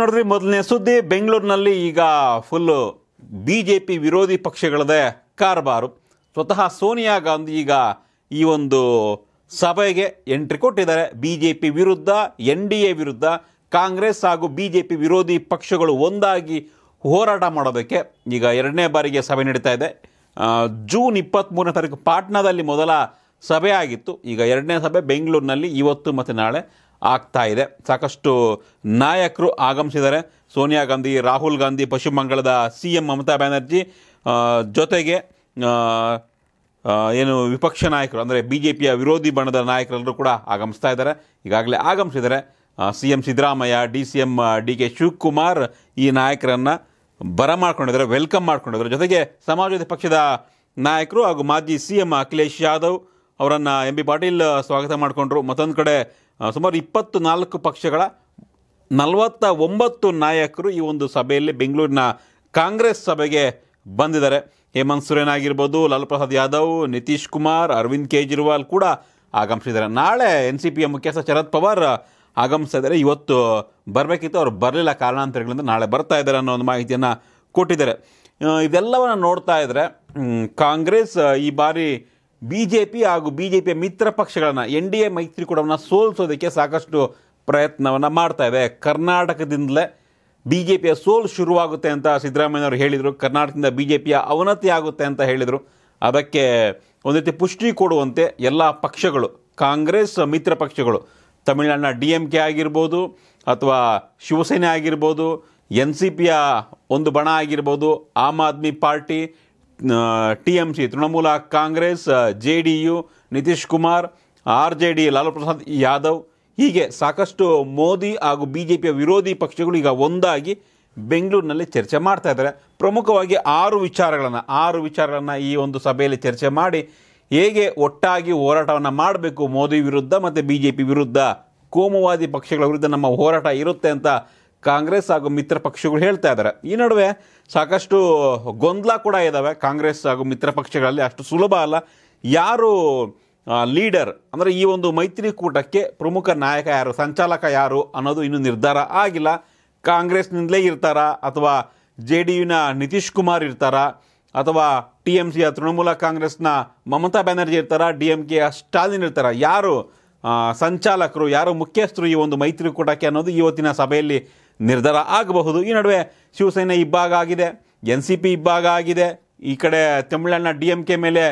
ನೋಡಿದ್ರಿ ಮೊದಲನೇ ಸುದ್ದಿ ಬೆಂಗಳೂರಿನಲ್ಲಿ ಈಗ ಫುಲ್ಲು ಬಿ ಜೆ ಪಿ ವಿರೋಧಿ ಪಕ್ಷಗಳದೇ ಕಾರ್ಬಾರು ಸ್ವತಃ ಸೋನಿಯಾ ಗಾಂಧಿ ಈಗ ಈ ಒಂದು ಸಭೆಗೆ ಎಂಟ್ರಿ ಕೊಟ್ಟಿದ್ದಾರೆ ಬಿ ಜೆ ಪಿ ವಿರುದ್ಧ ಎನ್ ಡಿ ಎ ವಿರುದ್ಧ ಕಾಂಗ್ರೆಸ್ ಹಾಗೂ ಬಿ ಜೆ ಪಿ ವಿರೋಧಿ ಪಕ್ಷಗಳು ಒಂದಾಗಿ ಹೋರಾಟ ಮಾಡೋದಕ್ಕೆ ಈಗ ಎರಡನೇ ಬಾರಿಗೆ ಸಭೆ ನಡೀತಾ ಇದೆ ಜೂನ್ ಇಪ್ಪತ್ತ್ಮೂರನೇ ತಾರೀಕು ಪಾಟ್ನಾದಲ್ಲಿ ಮೊದಲ ಸಭೆ ಆಗಿತ್ತು ಈಗ ಎರಡನೇ ಸಭೆ ಬೆಂಗಳೂರಿನಲ್ಲಿ ಇವತ್ತು ಮತ್ತು ನಾಳೆ ಆಗ್ತಾ ಇದೆ ಸಾಕಷ್ಟು ನಾಯಕರು ಆಗಮಿಸಿದ್ದಾರೆ ಸೋನಿಯಾ ಗಾಂಧಿ ರಾಹುಲ್ ಗಾಂಧಿ ಪಶ್ಚಿಮ ಬಂಗಾಳದ ಸಿ ಎಂ ಮಮತಾ ಬ್ಯಾನರ್ಜಿ ಜೊತೆಗೆ ಏನು ವಿಪಕ್ಷ ನಾಯಕರು ಅಂದರೆ ಬಿ ಜೆ ಪಿಯ ವಿರೋಧಿ ಬಣ್ಣದ ನಾಯಕರೆಲ್ಲರೂ ಕೂಡ ಆಗಮಿಸ್ತಾ ಇದ್ದಾರೆ ಈಗಾಗಲೇ ಆಗಮಿಸಿದರೆ C M Siddaramaiah D C M D K Shivakumar ಈ ನಾಯಕರನ್ನು ಬರಮಾಡ್ಕೊಂಡಿದ್ದಾರೆ ವೆಲ್ಕಮ್ ಮಾಡ್ಕೊಂಡಿದ್ದಾರೆ ಜೊತೆಗೆ ಸಮಾಜವಾದಿ ಪಕ್ಷದ ನಾಯಕರು ಹಾಗೂ ಮಾಜಿ ಸಿ ಎಂ ಅಖಿಲೇಶ್ ಯಾದವ್ ಅವರನ್ನು ಎಂ ಬಿ ಪಾಟೀಲ್ ಸ್ವಾಗತ ಮಾಡಿಕೊಂಡ್ರು ಮತ್ತೊಂದು ಕಡೆ ಸುಮಾರು ಇಪ್ಪತ್ತು ನಾಲ್ಕು ಪಕ್ಷಗಳ ನಲವತ್ತ ಒಂಬತ್ತು ನಾಯಕರು ಈ ಒಂದು ಸಭೆಯಲ್ಲಿ ಬೆಂಗಳೂರಿನ ಕಾಂಗ್ರೆಸ್ ಸಭೆಗೆ ಬಂದಿದ್ದಾರೆ ಹೇಮಂತ್ ಸೊರೇನ್ ಆಗಿರ್ಬೋದು ಲಾಲ್ ಪ್ರಸಾದ್ ಯಾದವ್ ನಿತೀಶ್ ಕುಮಾರ್ ಅರವಿಂದ್ ಕೇಜ್ರಿವಾಲ್ ಕೂಡ ಆಗಮಿಸಿದ್ದಾರೆ ನಾಳೆ ಎನ್ ಸಿ ಪಿಯ ಮುಖ್ಯಸ್ಥ ಶರದ್ ಪವಾರ್ ಆಗಮಿಸ್ತಾ ಇವತ್ತು ಬರಬೇಕಿತ್ತು ಅವರು ಬರಲಿಲ್ಲ ಕಾರಣಾಂತರಗಳಿಂದ ನಾಳೆ ಬರ್ತಾ ಇದ್ದಾರೆ ಅನ್ನೋ ಒಂದು ಮಾಹಿತಿಯನ್ನು ಕೊಟ್ಟಿದ್ದಾರೆ ಇದೆಲ್ಲವನ್ನು ನೋಡ್ತಾ ಇದ್ದರೆ ಕಾಂಗ್ರೆಸ್ ಈ ಬಾರಿ ಬಿ ಜೆ ಪಿ ಹಾಗೂ ಬಿ ಜೆ ಪಿಯ ಮಿತ್ರ ಪಕ್ಷಗಳನ್ನು ಎನ್ ಡಿ ಎ ಮೈತ್ರಿಕೂಟವನ್ನು ಸೋಲಿಸೋದಕ್ಕೆ ಸಾಕಷ್ಟು ಪ್ರಯತ್ನವನ್ನು ಮಾಡ್ತಾ ಇದೆ ಕರ್ನಾಟಕದಿಂದಲೇ ಬಿ ಜೆ ಪಿಯ ಸೋಲು ಶುರುವಾಗುತ್ತೆ ಅಂತ ಸಿದ್ದರಾಮಯ್ಯ ಅವರು ಹೇಳಿದರು ಕರ್ನಾಟಕದಿಂದ ಬಿ ಜೆ ಪಿಯ ಅವನತಿ ಆಗುತ್ತೆ ಅಂತ ಹೇಳಿದರು ಅದಕ್ಕೆ ಒಂದು ರೀತಿ ಪುಷ್ಟಿ ಕೊಡುವಂತೆ ಎಲ್ಲ ಪಕ್ಷಗಳು ಕಾಂಗ್ರೆಸ್ ಮಿತ್ರ ಪಕ್ಷಗಳು ತಮಿಳುನಾಡಿನ ಡಿ ಎಮ್ ಕೆ ಆಗಿರ್ಬೋದು ಅಥವಾ ಶಿವಸೇನೆ ಆಗಿರ್ಬೋದು ಎನ್ ಸಿ ಪಿಯ ಒಂದು ಬಣ ಆಗಿರ್ಬೋದು Aam Aadmi Party T M C Trinamool Congress J D U Nitish Kumar R J D Lalu Prasad Yadav ಹೀಗೆ ಸಾಕಷ್ಟು ಮೋದಿ ಹಾಗೂ ಬಿ ಜೆ ಪಿಯ ವಿರೋಧಿ ಪಕ್ಷಗಳು ಈಗ ಒಂದಾಗಿ ಬೆಂಗಳೂರಿನಲ್ಲಿ ಚರ್ಚೆ ಮಾಡ್ತಾ ಇದ್ದಾರೆ ಪ್ರಮುಖವಾಗಿ ಆರು ವಿಚಾರಗಳನ್ನು ಆರು ವಿಚಾರಗಳನ್ನು ಈ ಒಂದು ಸಭೆಯಲ್ಲಿ ಚರ್ಚೆ ಮಾಡಿ ಹೇಗೆ ಒಟ್ಟಾಗಿ ಹೋರಾಟವನ್ನು ಮಾಡಬೇಕು ಮೋದಿ ವಿರುದ್ಧ ಮತ್ತು ಬಿ ಜೆ ಪಿ ವಿರುದ್ಧ ಕೋಮುವಾದಿ ಪಕ್ಷಗಳ ವಿರುದ್ಧ ನಮ್ಮ ಹೋರಾಟ ಇರುತ್ತೆ ಅಂತ ಕಾಂಗ್ರೆಸ್ ಹಾಗೂ ಮಿತ್ರ ಪಕ್ಷಗಳು ಹೇಳ್ತಾ ಇದ್ದಾರೆ ಈ ನಡುವೆ ಸಾಕಷ್ಟು ಗೊಂದಲ ಕೂಡ ಇದ್ದಾವೆ ಕಾಂಗ್ರೆಸ್ ಹಾಗೂ ಮಿತ್ರ ಪಕ್ಷಗಳಲ್ಲಿ ಅಷ್ಟು ಸುಲಭ ಅಲ್ಲ ಯಾರು ಲೀಡರ್ ಅಂದರೆ ಈ ಒಂದು ಮೈತ್ರಿಕೂಟಕ್ಕೆ ಪ್ರಮುಖ ನಾಯಕ ಯಾರು ಸಂಚಾಲಕ ಯಾರು ಅನ್ನೋದು ಇನ್ನೂ ನಿರ್ಧಾರ ಆಗಿಲ್ಲ ಕಾಂಗ್ರೆಸ್ನಿಂದಲೇ ಇರ್ತಾರಾ ಅಥವಾ ಜೆ ಡಿ ಯುನ ನಿತೀಶ್ ಕುಮಾರ್ ಇರ್ತಾರಾ ಅಥವಾ ಟಿ ಎಮ್ ಸಿಯ ತೃಣಮೂಲ ಕಾಂಗ್ರೆಸ್ನ ಮಮತಾ ಬ್ಯಾನರ್ಜಿ ಇರ್ತಾರಾ ಡಿ ಎಮ್ ಕೆ ಸ್ಟಾಲಿನ್ ಇರ್ತಾರ ಯಾರು ಸಂಚಾಲಕರು ಯಾರು ಮುಖ್ಯಸ್ಥರು ಈ ಒಂದು ಮೈತ್ರಿಕೂಟಕ್ಕೆ ಅನ್ನೋದು ಇವತ್ತಿನ ಸಭೆಯಲ್ಲಿ ನಿರ್ಧಾರ ಆಗಬಹುದು ಈ ನಡುವೆ ಶಿವಸೇನೆ ಇಬ್ಬಾಗ ಆಗಿದೆ ಎನ್ ಸಿ ಪಿ ಇಬ್ಬಾಗ ಆಗಿದೆ ಈ ಕಡೆ ತಮಿಳುನಾಡಿನ ಡಿ ಎಮ್ ಕೆ ಮೇಲೆ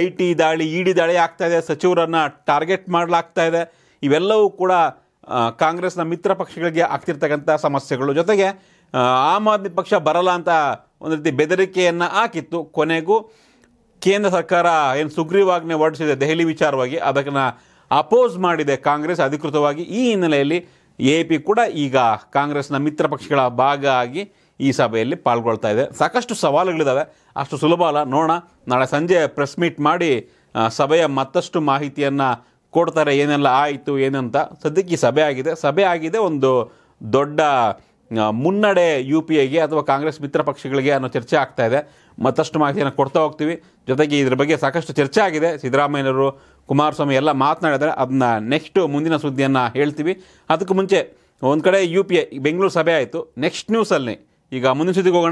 ಐ ಟಿ ದಾಳಿ ಇ ಡಿ ದಾಳಿ ಆಗ್ತಾ ಇದೆ ಸಚಿವರನ್ನು ಟಾರ್ಗೆಟ್ ಮಾಡಲಾಗ್ತಾ ಇದೆ ಇವೆಲ್ಲವೂ ಕೂಡ ಕಾಂಗ್ರೆಸ್ನ ಮಿತ್ರ ಪಕ್ಷಗಳಿಗೆ ಆಗ್ತಿರ್ತಕ್ಕಂಥ ಸಮಸ್ಯೆಗಳು ಜೊತೆಗೆ ಆಮ್ ಆದ್ಮಿ ಪಕ್ಷ ಬರಲ್ಲ ಅಂತ ಒಂದು ರೀತಿ ಬೆದರಿಕೆಯನ್ನು ಹಾಕಿತ್ತು ಕೊನೆಗೂ ಕೇಂದ್ರ ಸರ್ಕಾರ ಏನು ಸುಗ್ರೀವಾಜ್ಞೆ ಹೊರಡಿಸಿದೆ ದೆಹಲಿ ವಿಚಾರವಾಗಿ ಅದನ್ನು ಅಪೋಸ್ ಮಾಡಿದೆ ಕಾಂಗ್ರೆಸ್ ಅಧಿಕೃತವಾಗಿ ಈ ಹಿನ್ನೆಲೆಯಲ್ಲಿ ಎ ಪಿ ಕೂಡ ಈಗ ಕಾಂಗ್ರೆಸ್ನ ಮಿತ್ರ ಪಕ್ಷಗಳ ಭಾಗ ಆಗಿ ಈ ಸಭೆಯಲ್ಲಿ ಪಾಲ್ಗೊಳ್ತಾ ಇದೆ ಸಾಕಷ್ಟು ಸವಾಲುಗಳಿದ್ದಾವೆ ಅಷ್ಟು ಸುಲಭ ಅಲ್ಲ ನೋಡೋಣ ನಾಳೆ ಸಂಜೆ ಪ್ರೆಸ್ ಮೀಟ್ ಮಾಡಿ ಸಭೆಯ ಮತ್ತಷ್ಟು ಮಾಹಿತಿಯನ್ನು ಕೊಡ್ತಾರೆ ಏನೆಲ್ಲ ಆಯಿತು ಏನಂತ ಸದ್ಯಕ್ಕೆ ಸಭೆ ಆಗಿದೆ ಸಭೆ ಆಗಿದೆ ಒಂದು ದೊಡ್ಡ ಮುನ್ನಡೆ ಯು ಪಿ ಎಗೆ ಅಥವಾ ಕಾಂಗ್ರೆಸ್ ಮಿತ್ರ ಪಕ್ಷಗಳಿಗೆ ಅನ್ನೋ ಚರ್ಚೆ ಆಗ್ತಾ ಇದೆ ಮತ್ತಷ್ಟು ಮಾಹಿತಿಯನ್ನು ಕೊಡ್ತಾ ಹೋಗ್ತೀವಿ ಜೊತೆಗೆ ಇದ್ರ ಬಗ್ಗೆ ಸಾಕಷ್ಟು ಚರ್ಚೆ ಆಗಿದೆ ಸಿದ್ದರಾಮಯ್ಯವರು ಕುಮಾರಸ್ವಾಮಿ ಎಲ್ಲ ಮಾತನಾಡಿದರೆ ಅದನ್ನ ನೆಕ್ಸ್ಟು ಮುಂದಿನ ಸುದ್ದಿಯನ್ನು ಹೇಳ್ತೀವಿ ಅದಕ್ಕೂ ಮುಂಚೆ ಒಂದು ಕಡೆ ಯು ಪಿ ಐ ಬೆಂಗಳೂರು ಸಭೆ ಆಯಿತು ನೆಕ್ಸ್ಟ್ ನ್ಯೂಸಲ್ಲಿ ಈಗ ಮುಂದಿನ ಸುದ್ದಿಗೆ ಹೋಗೋಣ